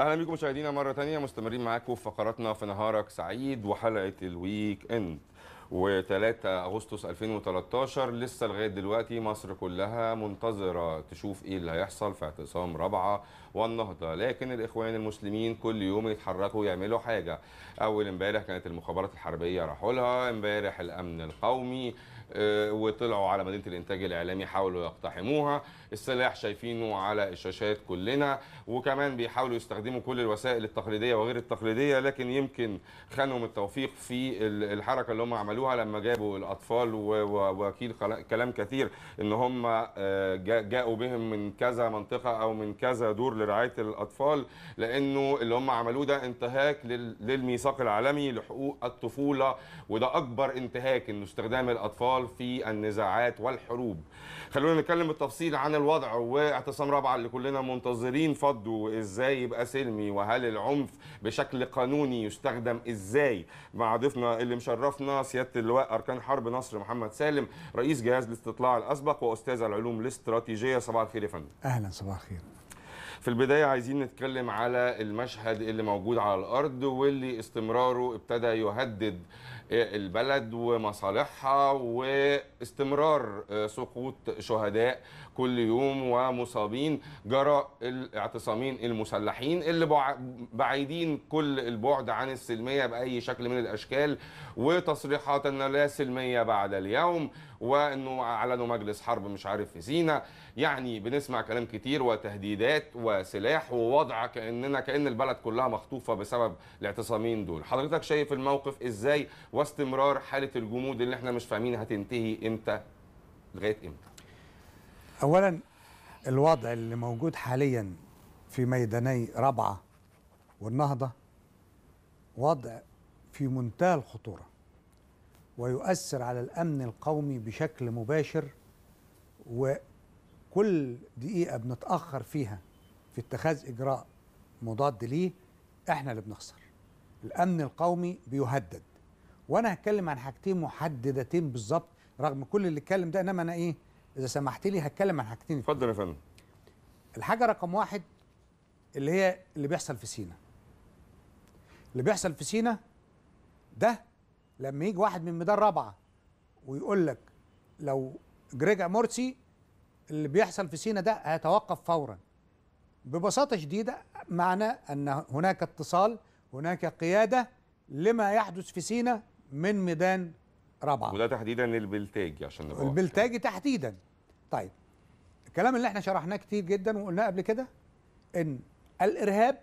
اهلا بيكم مشاهدينا مره تانية مستمرين معاكم في فقراتنا في نهارك سعيد وحلقه الويك اند و3 اغسطس 2013 لسه لغايه دلوقتي مصر كلها منتظره تشوف ايه اللي هيحصل في اعتصام رابعه والنهضه لكن الاخوان المسلمين كل يوم يتحركوا يعملوا حاجه اول امبارح كانت المخابرات الحربيه راحوا لها امبارح الامن القومي آه، وطلعوا على مدينه الانتاج الاعلامي حاولوا يقتحموها السلاح شايفينه على الشاشات كلنا وكمان بيحاولوا يستخدموا كل الوسائل التقليديه وغير التقليديه لكن يمكن خانهم التوفيق في الحركه اللي هم عملوها لما جابوا الاطفال ووكيل كلام كثير ان هم آه، جاءوا بهم من كذا منطقه او من كذا دور لرعايه الاطفال لانه اللي هم عملوه ده انتهاك للميثاق العالمي لحقوق الطفوله وده اكبر انتهاك انه استخدام الاطفال في النزاعات والحروب خلونا نتكلم بالتفصيل عن الوضع واعتصام رابعه اللي كلنا منتظرين فضه ازاي يبقى سلمي وهل العنف بشكل قانوني يستخدم ازاي مع ضيفنا اللي مشرفنا سياده اللواء اركان حرب نصر محمد سالم رئيس جهاز الاستطلاع الاسبق واستاذ العلوم الاستراتيجيه صباح الخير يا فندم اهلا صباح الخير في البداية عايزين نتكلم على المشهد اللي موجود على الأرض واللي استمراره ابتدى يهدد إيه البلد ومصالحها واستمرار آه، سقوط شهداء كل يوم ومصابين جراء الاعتصامين المسلحين اللي بعيدين كل البعد عن السلميه باي شكل من الاشكال وتصريحات ان لا سلميه بعد اليوم وانه اعلنوا مجلس حرب مش عارف في سينا يعني بنسمع كلام كتير وتهديدات وسلاح ووضع كاننا كان البلد كلها مخطوفه بسبب الاعتصامين دول حضرتك شايف الموقف ازاي واستمرار حاله الجمود اللي احنا مش فاهمين هتنتهي امتى لغايه امتى اولا الوضع اللي موجود حاليا في ميداني رابعه والنهضه وضع في منتهى الخطوره ويؤثر على الامن القومي بشكل مباشر وكل دقيقه بنتاخر فيها في اتخاذ اجراء مضاد ليه احنا اللي بنخسر الامن القومي بيهدد وانا هتكلم عن حاجتين محددتين بالظبط رغم كل اللي اتكلم ده انما انا ايه اذا سمحت لي هتكلم عن حاجتين اتفضل يا فندم الحاجه رقم واحد اللي هي اللي بيحصل في سينا اللي بيحصل في سينا ده لما يجي واحد من ميدان رابعه ويقول لك لو جريجا مورسي اللي بيحصل في سينا ده هيتوقف فورا ببساطه شديده معنى ان هناك اتصال هناك قياده لما يحدث في سينا من ميدان رابعه وده تحديدا البلتاجي عشان نبقى البلتاجي تحديدا طيب الكلام اللي احنا شرحناه كتير جدا وقلناه قبل كده ان الارهاب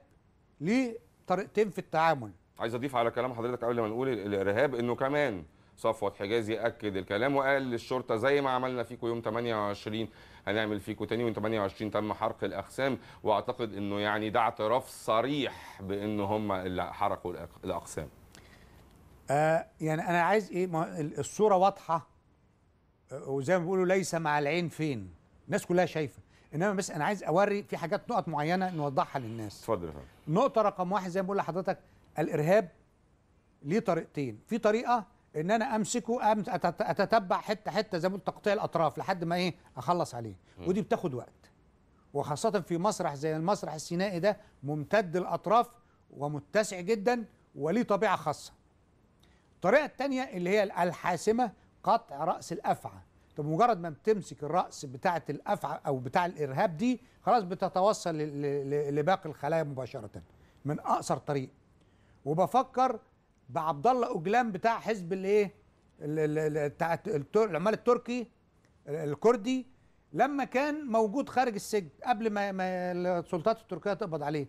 ليه طريقتين في التعامل عايز اضيف على كلام حضرتك قبل ما نقول الارهاب انه كمان صفوت حجازي اكد الكلام وقال للشرطه زي ما عملنا فيكم يوم 28 هنعمل فيكم تاني يوم 28 تم حرق الاقسام واعتقد انه يعني ده اعتراف صريح بان هم اللي حرقوا الاقسام. آه يعني انا عايز ايه ما الصوره واضحه آه، وزي ما بيقولوا ليس مع العين فين الناس كلها شايفه انما بس انا عايز اوري في حاجات نقط معينه نوضحها للناس. اتفضل يا فندم. نقطه رقم واحد زي ما بقول لحضرتك الارهاب ليه طريقتين في طريقه ان انا امسكه اتتبع حته حته زي ما قلت تقطيع الاطراف لحد ما ايه اخلص عليه ودي بتاخد وقت وخاصه في مسرح زي المسرح السينائي ده ممتد الاطراف ومتسع جدا وليه طبيعه خاصه الطريقه الثانيه اللي هي الحاسمه قطع راس الافعى طب مجرد ما بتمسك الراس بتاعه الافعى او بتاع الارهاب دي خلاص بتتوصل لباقي الخلايا مباشره من اقصر طريق وبفكر بعبد الله اوجلان بتاع حزب الايه العمال التركي الكردي لما كان موجود خارج السجن قبل ما, ما السلطات التركيه تقبض عليه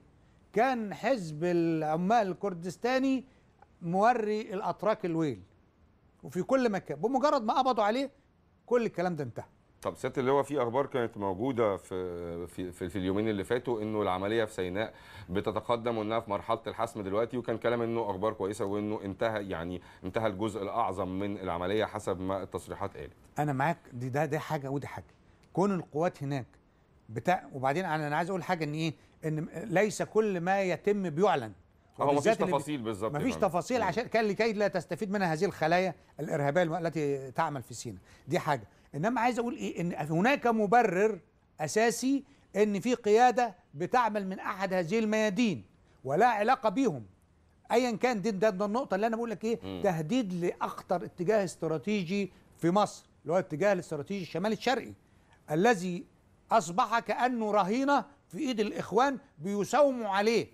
كان حزب العمال الكردستاني موري الاتراك الويل وفي كل مكان بمجرد ما قبضوا عليه كل الكلام ده انتهى طب سياده اللي هو في اخبار كانت موجوده في في في اليومين اللي فاتوا انه العمليه في سيناء بتتقدم وانها في مرحله الحسم دلوقتي وكان كلام انه اخبار كويسه وانه انتهى يعني انتهى الجزء الاعظم من العمليه حسب ما التصريحات قالت. انا معاك دي ده دي حاجه ودي حاجه. كون القوات هناك بتاع وبعدين انا عايز اقول حاجه ان ايه ان ليس كل ما يتم بيعلن هو مفيش تفاصيل بالظبط مفيش تفاصيل عشان كان لكي لا تستفيد منها هذه الخلايا الارهابيه التي تعمل في سيناء. دي حاجه انما عايز اقول ايه ان هناك مبرر اساسي ان في قياده بتعمل من احد هذه الميادين ولا علاقه بيهم ايا كان دي ده, النقطه اللي انا بقول لك ايه م. تهديد لاخطر اتجاه استراتيجي في مصر اللي هو الاتجاه الاستراتيجي الشمال الشرقي الذي اصبح كانه رهينه في ايد الاخوان بيساوموا عليه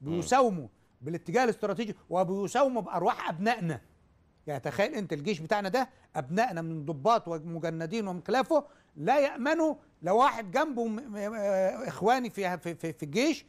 بيساوموا بالاتجاه الاستراتيجي وبيساوموا بارواح ابنائنا يعني تخيل انت الجيش بتاعنا ده ابنائنا من ضباط ومجندين ومن خلافه لا يامنوا لو واحد جنبه آه، اخواني في في في الجيش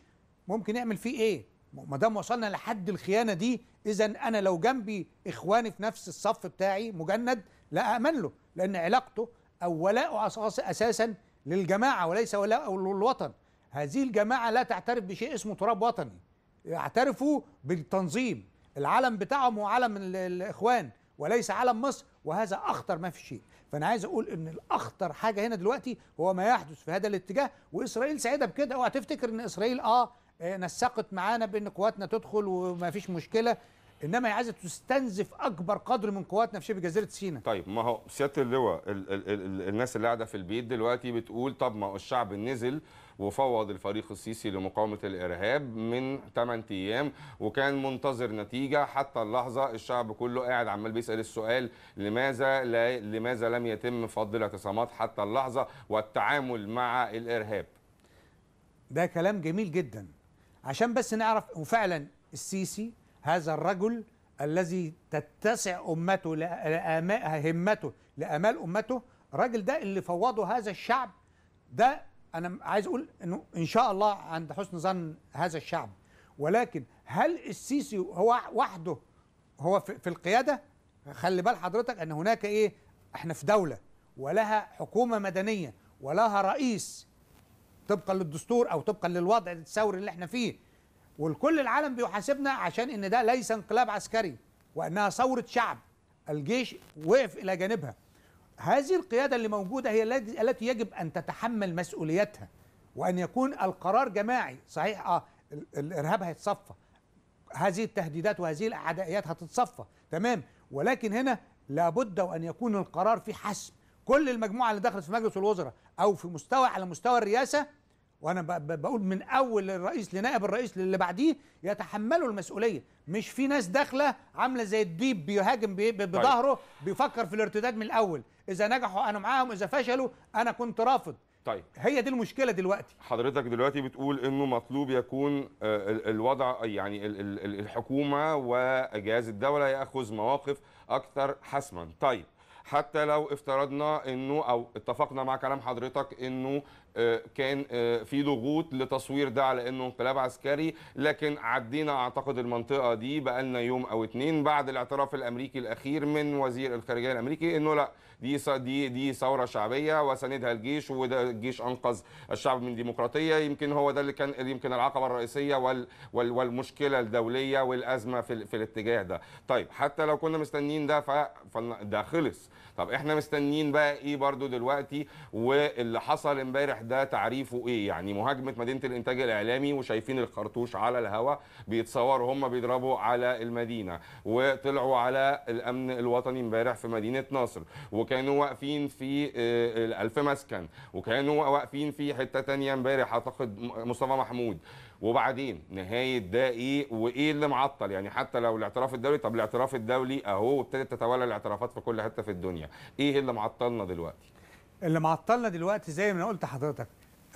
ممكن يعمل فيه ايه؟ ما دام وصلنا لحد الخيانه دي اذا انا لو جنبي اخواني في نفس الصف بتاعي مجند لا امن له لان علاقته او ولاءه اساسا للجماعه وليس ولاءه للوطن. هذه الجماعه لا تعترف بشيء اسمه تراب وطني. يعترفوا بالتنظيم العلم بتاعهم هو علم الاخوان وليس علم مصر وهذا اخطر ما في شيء فانا عايز اقول ان الاخطر حاجه هنا دلوقتي هو ما يحدث في هذا الاتجاه واسرائيل سعيده بكده اوعى تفتكر ان اسرائيل آه،, اه نسقت معانا بان قواتنا تدخل وما فيش مشكله انما هي عايزه تستنزف اكبر قدر من قواتنا في شبه جزيره سيناء طيب ما هو سياده اللواء ال ال ال الناس اللي قاعده في البيت دلوقتي بتقول طب ما الشعب نزل وفوض الفريق السيسي لمقاومه الارهاب من 8 ايام وكان منتظر نتيجه حتى اللحظه الشعب كله قاعد عمال بيسال السؤال لماذا لا لماذا لم يتم فض الاعتصامات حتى اللحظه والتعامل مع الارهاب ده كلام جميل جدا عشان بس نعرف وفعلا السيسي هذا الرجل الذي تتسع أمته لأماء همته لآمال أمته الراجل ده اللي فوضه هذا الشعب ده أنا عايز أقول إنه إن شاء الله عند حسن ظن هذا الشعب ولكن هل السيسي هو وحده هو في القيادة خلي بال حضرتك أن هناك إيه إحنا في دولة ولها حكومة مدنية ولها رئيس طبقا للدستور أو طبقا للوضع الثوري اللي إحنا فيه والكل العالم بيحاسبنا عشان ان ده ليس انقلاب عسكري وانها ثوره شعب الجيش وقف الى جانبها هذه القياده اللي موجوده هي التي يجب ان تتحمل مسؤوليتها وان يكون القرار جماعي صحيح اه الارهاب هيتصفى هذه التهديدات وهذه الاعدائيات هتتصفى تمام ولكن هنا لابد وان يكون القرار في حسم كل المجموعه اللي دخلت في مجلس الوزراء او في مستوى على مستوى الرئاسه وانا بقول من اول الرئيس لنائب الرئيس للي بعديه يتحملوا المسؤوليه مش في ناس داخله عامله زي الديب بيهاجم طيب. بظهره طيب. بيفكر في الارتداد من الاول اذا نجحوا انا معاهم اذا فشلوا انا كنت رافض طيب هي دي المشكله دلوقتي حضرتك دلوقتي بتقول انه مطلوب يكون آه، الوضع يعني الحكومه وجهاز الدوله ياخذ مواقف اكثر حسما طيب حتى لو افترضنا انه او اتفقنا مع كلام حضرتك انه آه، كان آه، في ضغوط لتصوير ده على انه انقلاب عسكري لكن عدينا اعتقد المنطقه دي بقالنا يوم او اتنين بعد الاعتراف الامريكي الاخير من وزير الخارجيه الامريكي انه لا دي دي دي ثوره شعبيه وساندها الجيش وده الجيش انقذ الشعب من الديمقراطيه يمكن هو ده اللي كان يمكن العقبه الرئيسيه وال وال والمشكله الدوليه والازمه في, في الاتجاه ده طيب حتى لو كنا مستنيين ده ف ده خلص طب احنا مستنيين بقى ايه برضو دلوقتي واللي حصل امبارح ده تعريفه ايه يعني مهاجمه مدينه الانتاج الاعلامي وشايفين الخرطوش على الهواء بيتصوروا هم بيضربوا على المدينه وطلعوا على الامن الوطني امبارح في مدينه ناصر و وكانوا واقفين في آه، الف مسكن وكانوا واقفين في حته ثانيه امبارح اعتقد مصطفى محمود وبعدين نهايه ده ايه وايه اللي معطل يعني حتى لو الاعتراف الدولي طب الاعتراف الدولي اهو ابتدت تتولى الاعترافات في كل حته في الدنيا ايه اللي معطلنا دلوقتي اللي معطلنا دلوقتي زي ما انا قلت حضرتك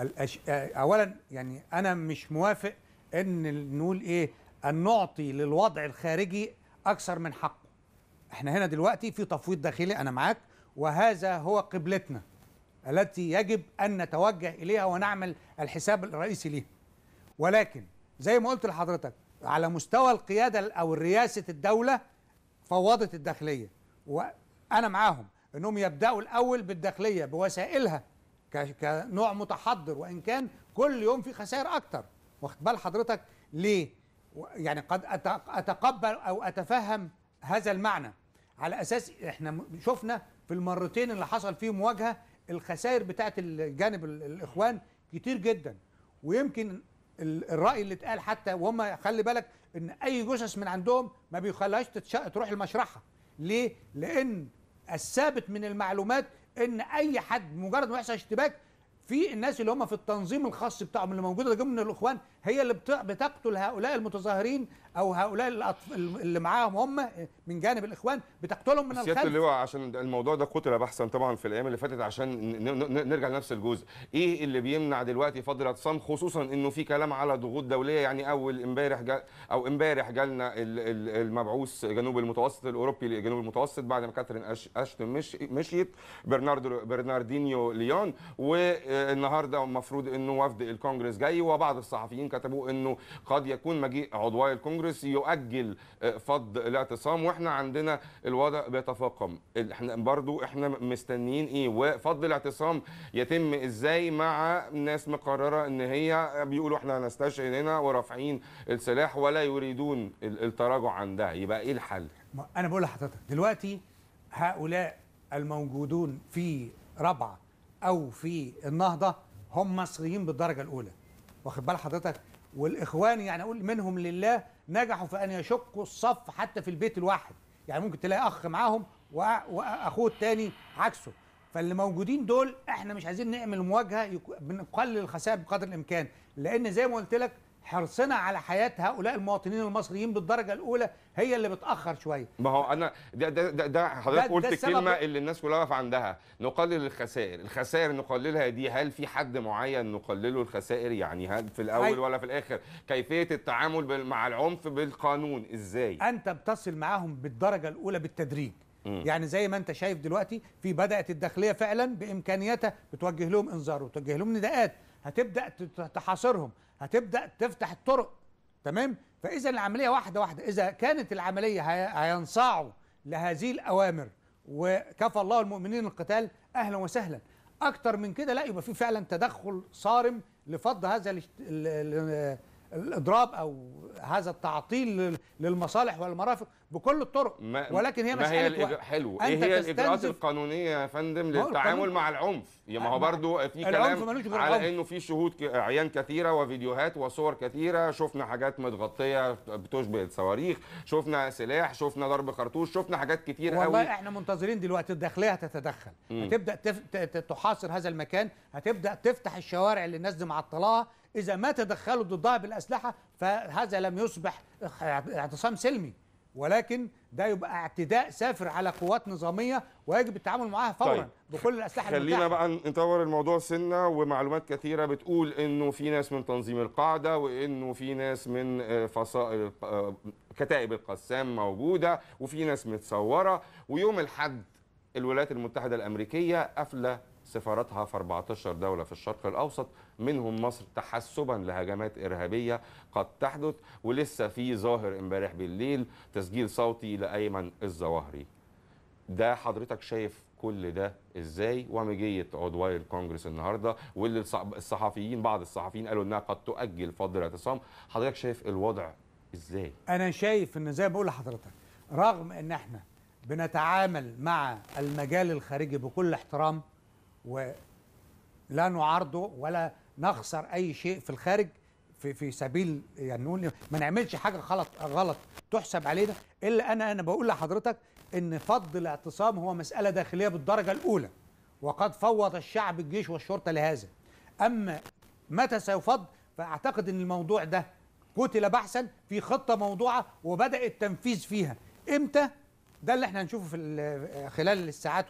الأش... اولا يعني انا مش موافق ان نقول ايه ان نعطي للوضع الخارجي اكثر من حقه احنا هنا دلوقتي في تفويض داخلي انا معاك وهذا هو قبلتنا التي يجب أن نتوجه إليها ونعمل الحساب الرئيسي ليها ولكن زي ما قلت لحضرتك على مستوى القيادة أو رئاسة الدولة فوضت الداخلية وأنا معاهم أنهم يبدأوا الأول بالداخلية بوسائلها كنوع متحضر وإن كان كل يوم في خسائر أكتر واخد بال حضرتك ليه يعني قد أتقبل أو أتفهم هذا المعنى على أساس إحنا شفنا في المرتين اللي حصل فيه مواجهه الخسائر بتاعه الجانب الاخوان كتير جدا ويمكن الراي اللي اتقال حتى وهم خلي بالك ان اي جثث من عندهم ما بيخليهاش تروح المشرحه ليه لان الثابت من المعلومات ان اي حد مجرد ما يحصل اشتباك في الناس اللي هم في التنظيم الخاص بتاعهم اللي موجوده من الاخوان هي اللي بتقتل هؤلاء المتظاهرين او هؤلاء الاطفال اللي معاهم هم من جانب الاخوان بتقتلهم من الخلف سياده اللواء عشان الموضوع ده قتل بحثا طبعا في الايام اللي فاتت عشان نرجع لنفس الجزء ايه اللي بيمنع دلوقتي فضل اعتصام خصوصا انه في كلام على ضغوط دوليه يعني اول امبارح او امبارح جالنا المبعوث جنوب المتوسط الاوروبي لجنوب المتوسط بعد ما كاترين اشتون مش... مشيت برناردو برناردينيو ليون والنهارده المفروض انه وفد الكونجرس جاي وبعض الصحفيين كتبوا انه قد يكون مجيء عضواء الكونجرس الكونغرس يؤجل آه، فض الاعتصام واحنا عندنا الوضع بيتفاقم احنا برضو احنا مستنيين ايه وفض الاعتصام يتم ازاي مع ناس مقرره ان هي بيقولوا احنا هنستشهد هنا ورافعين السلاح ولا يريدون التراجع عن ده يبقى ايه الحل انا بقول لحضرتك دلوقتي هؤلاء الموجودون في ربع او في النهضه هم مصريين بالدرجه الاولى واخد بال حضرتك والاخوان يعني اقول منهم لله نجحوا في ان يشقوا الصف حتى في البيت الواحد يعني ممكن تلاقي اخ معاهم واخوه الثاني عكسه فاللي موجودين دول احنا مش عايزين نعمل مواجهه بنقلل الخسائر بقدر الامكان لان زي ما قلت لك حرصنا على حياه هؤلاء المواطنين المصريين بالدرجه الاولى هي اللي بتاخر شويه ما هو انا ده ده ده, ده حضرتك قلت الكلمه اللي الناس كلها واقفه عندها نقلل الخسائر الخسائر نقللها دي هل في حد معين نقلله الخسائر يعني هل في الاول أي. ولا في الاخر كيفيه التعامل مع العنف بالقانون ازاي انت بتصل معاهم بالدرجه الاولى بالتدريج يعني زي ما انت شايف دلوقتي في بدات الداخليه فعلا بامكانياتها بتوجه لهم انذار وتوجه لهم نداءات هتبدا تحاصرهم هتبدا تفتح الطرق تمام فاذا العمليه واحده واحده اذا كانت العمليه هينصاعوا لهذه الاوامر وكفى الله المؤمنين القتال اهلا وسهلا اكتر من كده لا يبقى في فعلا تدخل صارم لفض هذا الاضراب او هذا التعطيل للمصالح والمرافق بكل الطرق ولكن هي مساله ما هي حلو ايه هي الاجراءات القانونيه يا فندم للتعامل مع العنف ما هو برضه في كلام على انه في شهود عيان كثيره وفيديوهات وصور كثيره شفنا حاجات متغطيه بتشبه الصواريخ شفنا سلاح شفنا ضرب خرطوش شفنا حاجات كثير قوي والله احنا منتظرين دلوقتي الداخليه هتتدخل هتبدا تف... تحاصر هذا المكان هتبدا تفتح الشوارع اللي الناس دي معطلاها إذا ما تدخلوا ضدها بالأسلحة فهذا لم يصبح اعتصام سلمي ولكن ده يبقى اعتداء سافر على قوات نظاميه ويجب التعامل معاها فورا طيب. بكل الاسلحه خلينا المتاحة. بقى نطور الموضوع سنه ومعلومات كثيره بتقول انه في ناس من تنظيم القاعده وانه في ناس من آه، فصائل آه، كتائب القسام موجوده وفي ناس متصوره ويوم الحد الولايات المتحده الامريكيه قافله سفاراتها في 14 دولة في الشرق الأوسط منهم مصر تحسبا لهجمات إرهابية قد تحدث ولسه في ظاهر امبارح بالليل تسجيل صوتي لأيمن الظواهري ده حضرتك شايف كل ده ازاي ومجيه عضوي الكونجرس النهارده واللي الصحفيين بعض الصحفيين قالوا انها قد تؤجل فض الاعتصام حضرتك شايف الوضع ازاي انا شايف ان زي ما بقول لحضرتك رغم ان احنا بنتعامل مع المجال الخارجي بكل احترام ولا نعارضه ولا نخسر اي شيء في الخارج في في سبيل يعني نقول ما نعملش حاجه غلط غلط تحسب علينا الا انا انا بقول لحضرتك ان فض الاعتصام هو مساله داخليه بالدرجه الاولى وقد فوض الشعب الجيش والشرطه لهذا اما متى سيفض فاعتقد ان الموضوع ده قتل بحثا في خطه موضوعه وبدا التنفيذ فيها امتى ده اللي احنا هنشوفه في آه، خلال الساعات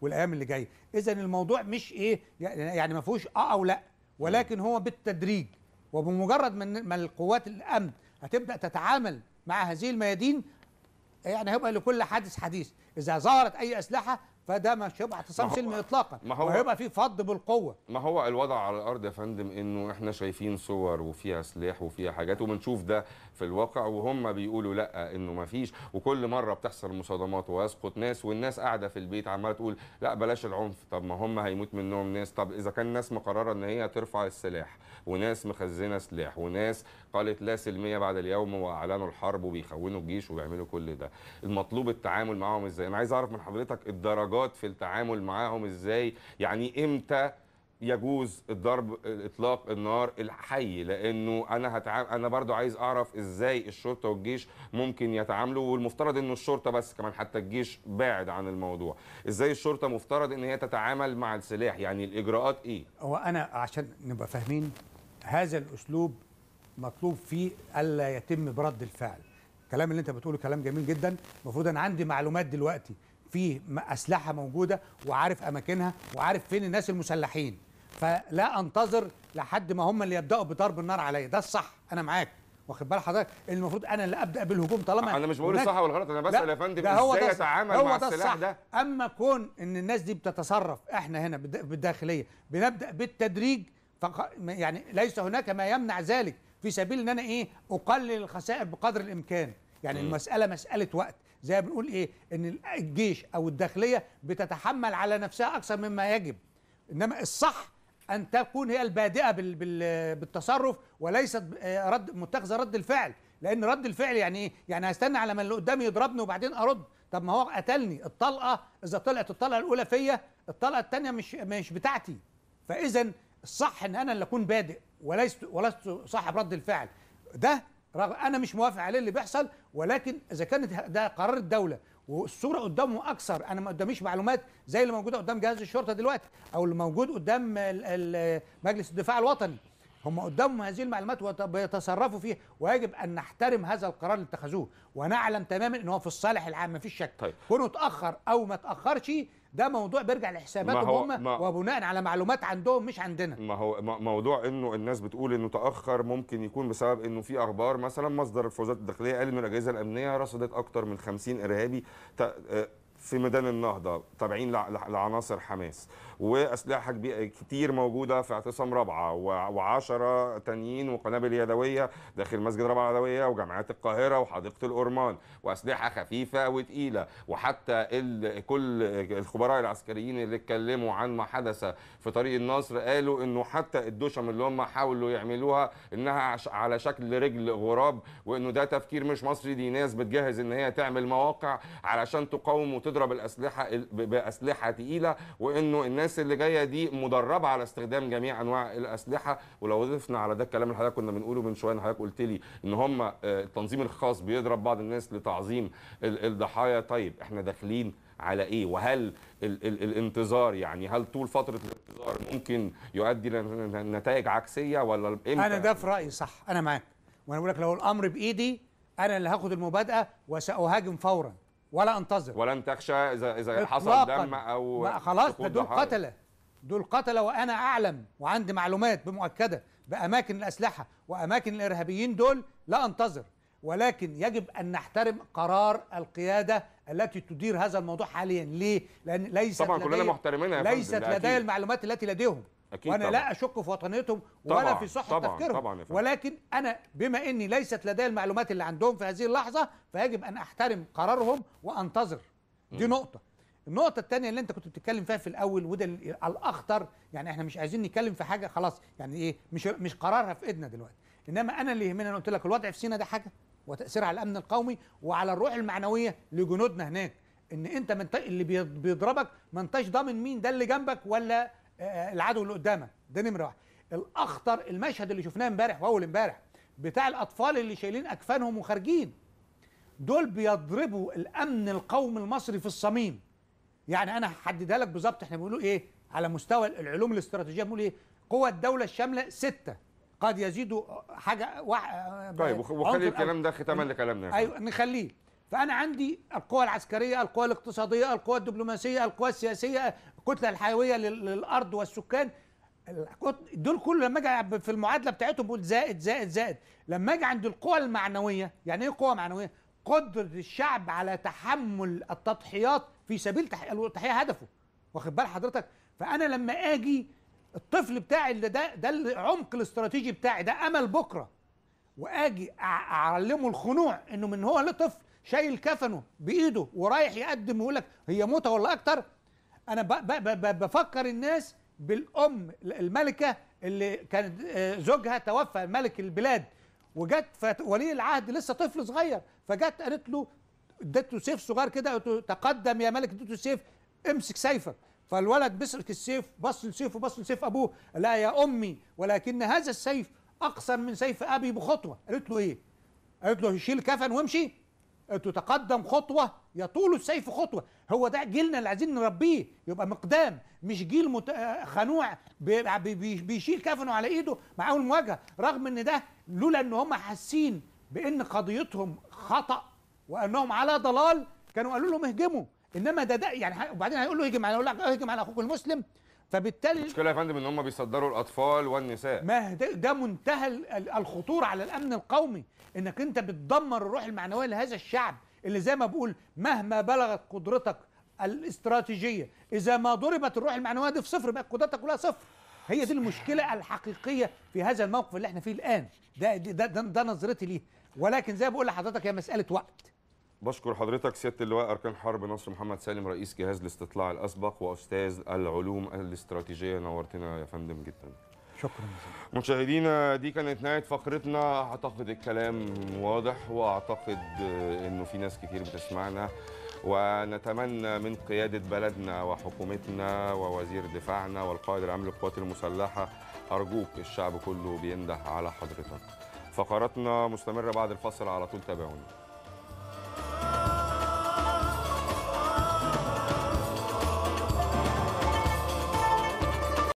والايام اللي جايه اذا الموضوع مش ايه يعني ما فيهوش اه او لا ولكن هو بالتدريج وبمجرد ما القوات الامن هتبدا تتعامل مع هذه الميادين يعني هيبقى لكل حادث حديث اذا ظهرت اي اسلحه فده مش هيبقى اعتصام سلمي اطلاقا ما هو وهيبقى في فض بالقوه ما هو الوضع على الارض يا فندم انه احنا شايفين صور وفيها سلاح وفيها حاجات وبنشوف ده في الواقع وهم بيقولوا لا انه ما فيش وكل مره بتحصل مصادمات ويسقط ناس والناس قاعده في البيت عماله تقول لا بلاش العنف طب ما هم هيموت منهم ناس طب اذا كان ناس مقرره ان هي ترفع السلاح وناس مخزنه سلاح وناس قالت لا سلميه بعد اليوم واعلنوا الحرب وبيخونوا الجيش وبيعملوا كل ده المطلوب التعامل معاهم ازاي انا عايز اعرف من حضرتك الدرجات في التعامل معاهم ازاي يعني امتى يجوز الضرب اطلاق النار الحي لانه انا هتعامل انا برضو عايز اعرف ازاي الشرطه والجيش ممكن يتعاملوا والمفترض انه الشرطه بس كمان حتى الجيش بعد عن الموضوع ازاي الشرطه مفترض ان هي تتعامل مع السلاح يعني الاجراءات ايه هو انا عشان نبقى فاهمين هذا الاسلوب مطلوب فيه الا يتم برد الفعل الكلام اللي انت بتقوله كلام جميل جدا المفروض انا عندي معلومات دلوقتي في اسلحه موجوده وعارف اماكنها وعارف فين الناس المسلحين فلا انتظر لحد ما هم اللي يبداوا بضرب النار عليا ده الصح انا معاك واخد بال حضرتك المفروض انا اللي ابدا بالهجوم طالما انا مش بقول الصح ولا غلط انا بسال يا فندم ازاي اتعامل مع السلاح ده اما كون ان الناس دي بتتصرف احنا هنا بالداخليه بنبدا بالتدريج يعني ليس هناك ما يمنع ذلك في سبيل ان انا ايه اقلل الخسائر بقدر الامكان يعني م. المساله مساله وقت زي ما بنقول ايه ان الجيش او الداخليه بتتحمل على نفسها اكثر مما يجب انما الصح ان تكون هي البادئه بالتصرف وليست آه، رد متخذه رد الفعل لان رد الفعل يعني ايه يعني هستنى على ما اللي قدامي يضربني وبعدين ارد طب ما هو قتلني الطلقه اذا طلعت الطلقه الاولى فيا الطلقه الثانيه مش مش بتاعتي فاذا الصح ان انا اللي اكون بادئ وليس ولست صاحب رد الفعل ده رغم انا مش موافق عليه اللي بيحصل ولكن اذا كانت ده قرار الدوله والصوره قدامهم اكثر انا ما قداميش معلومات زي اللي موجوده قدام جهاز الشرطه دلوقتي او اللي موجود قدام مجلس الدفاع الوطني هم قدامهم هذه المعلومات وبيتصرفوا فيها ويجب ان نحترم هذا القرار اللي اتخذوه ونعلم تماما ان هو في الصالح العام مفيش شك طيب. كونه اتاخر او ما اتاخرش ده موضوع بيرجع لحساباتهم هم وبناء على معلومات عندهم مش عندنا ما هو موضوع انه الناس بتقول انه تاخر ممكن يكون بسبب انه في اخبار مثلا مصدر الفوزات الداخليه قال انه الاجهزه الامنيه رصدت اكثر من 50 ارهابي آه، في ميدان النهضه تابعين لعناصر حماس واسلحه كتير موجوده في اعتصام رابعه و10 تانيين وقنابل يدويه داخل مسجد رابعه يدويه وجامعات القاهره وحديقه الأورمان واسلحه خفيفه وتقيله وحتى كل الخبراء العسكريين اللي اتكلموا عن ما حدث في طريق النصر قالوا انه حتى الدشم اللي هم حاولوا يعملوها انها على شكل رجل غراب وانه ده تفكير مش مصري دي ناس بتجهز ان هي تعمل مواقع علشان تقاوم وتضرب الاسلحه باسلحه تقيله وانه الناس الناس اللي جايه دي مدربه على استخدام جميع انواع الاسلحه ولو ضفنا على ده الكلام اللي حضرتك كنا بنقوله من شويه حضرتك قلت لي ان هم آه، التنظيم الخاص بيضرب بعض الناس لتعظيم الضحايا طيب احنا داخلين على ايه وهل ال ال الانتظار يعني هل طول فتره الانتظار ممكن يؤدي لنتائج عكسيه ولا امتى انا ده في رايي صح انا معاك وانا بقول لك لو الامر بايدي انا اللي هاخد المبادئه وساهاجم فورا ولا انتظر ولن تخشى اذا اذا حصل دم او خلاص ده دول قتله دول قتله وانا اعلم وعندي معلومات مؤكده باماكن الاسلحه واماكن الارهابيين دول لا انتظر ولكن يجب ان نحترم قرار القياده التي تدير هذا الموضوع حاليا ليه لان ليست طبعا كلنا محترمينها ليست لدي المعلومات التي لديهم أكيد وانا طبعًا. لا اشك في وطنيتهم ولا طبعًا. في صحه طبعًا. تفكيرهم طبعًا ولكن انا بما اني ليست لدي المعلومات اللي عندهم في هذه اللحظه فيجب ان احترم قرارهم وانتظر دي م. نقطه النقطه الثانيه اللي انت كنت بتتكلم فيها في الاول وده الاخطر يعني احنا مش عايزين نتكلم في حاجه خلاص يعني ايه مش مش قرارها في ايدنا دلوقتي انما انا اللي يهمني انا قلت لك الوضع في سينا ده حاجه وتاثيرها على الامن القومي وعلى الروح المعنويه لجنودنا هناك ان انت من اللي بيضربك ما انتش ضامن مين ده اللي جنبك ولا العدو اللي قدامك ده نمره واحد الاخطر المشهد اللي شفناه امبارح واول امبارح بتاع الاطفال اللي شايلين اكفانهم وخارجين دول بيضربوا الامن القومي المصري في الصميم يعني انا هحددها لك بالظبط احنا بنقول ايه على مستوى العلوم الاستراتيجيه بنقول ايه قوى الدوله الشامله سته قد يزيدوا حاجه واحد طيب وخلي الكلام ده ختاما لكلامنا ايوه نخليه فأنا عندي القوى العسكرية القوى الاقتصادية القوى الدبلوماسية القوى السياسية الكتلة الحيوية للأرض والسكان دول كله لما اجي في المعادله بتاعته بقول زائد زائد زائد لما اجي عند القوى المعنويه يعني ايه قوه معنويه قدره الشعب على تحمل التضحيات في سبيل تحقيق هدفه واخد بال حضرتك فانا لما اجي الطفل بتاعي اللي ده ده العمق الاستراتيجي بتاعي ده امل بكره واجي اعلمه الخنوع انه من هو لطفل شايل كفنه بايده ورايح يقدم ويقول لك هي موته ولا اكتر انا بفكر الناس بالام الملكه اللي كانت آه، زوجها توفى ملك البلاد وجت ولي العهد لسه طفل صغير فجت قالت له له سيف صغير كده قالت له تقدم يا ملك له سيف امسك سيفك فالولد بيسرق السيف بص لسيفه وبص لسيف ابوه لا يا امي ولكن هذا السيف اقصر من سيف ابي بخطوه قالت له ايه؟ قالت له شيل كفن وامشي تتقدم خطوه يطول السيف خطوه هو ده جيلنا اللي عايزين نربيه يبقى مقدام مش جيل مت... خنوع بيشيل كفنه على ايده مع اول مواجهه رغم ان ده لولا ان هم حاسين بان قضيتهم خطا وانهم على ضلال كانوا قالوا لهم اهجموا انما ده ده يعني وبعدين هيقول له اهجم على اقول لك اهجم على اخوك المسلم فبالتالي المشكله يا فندم ان هم بيصدروا الاطفال والنساء ما ده, ده منتهى الخطوره على الامن القومي انك انت بتدمر الروح المعنويه لهذا الشعب اللي زي ما بقول مهما بلغت قدرتك الاستراتيجيه اذا ما ضربت الروح المعنويه دي في صفر بقت قدرتك كلها صفر هي دي المشكله الحقيقيه في هذا الموقف اللي احنا فيه الان ده ده ده, ده نظرتي ليه ولكن زي ما بقول لحضرتك هي مساله وقت بشكر حضرتك سياده اللواء اركان حرب نصر محمد سالم رئيس جهاز الاستطلاع الاسبق واستاذ العلوم الاستراتيجيه نورتنا يا فندم جدا شكرا مشاهدينا دي كانت نهايه فقرتنا اعتقد الكلام واضح واعتقد انه في ناس كتير بتسمعنا ونتمنى من قياده بلدنا وحكومتنا ووزير دفاعنا والقائد العام للقوات المسلحه ارجوك الشعب كله بينده على حضرتك فقراتنا مستمره بعد الفصل على طول تابعونا